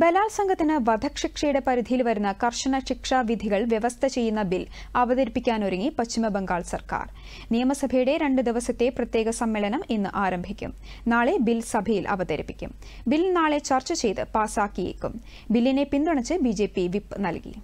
ബലാത്സംഗത്തിന് വധശിക്ഷയുടെ പരിധിയിൽ വരുന്ന കർശന ശിക്ഷാ വിധികൾ വ്യവസ്ഥ ചെയ്യുന്ന ബിൽ അവതരിപ്പിക്കാനൊരുങ്ങി പശ്ചിമബംഗാൾ സർക്കാർ നിയമസഭയുടെ രണ്ട് ദിവസത്തെ പ്രത്യേക സമ്മേളനം ഇന്ന് ആരംഭിക്കും നാളെ ബിൽ സഭയിൽ അവതരിപ്പിക്കും ബിൽ നാളെ ചർച്ച ചെയ്ത് പാസാക്കിയേക്കും ബില്ലിനെ പിന്തുണച്ച് ബിജെപി വിപ്പ് നൽകി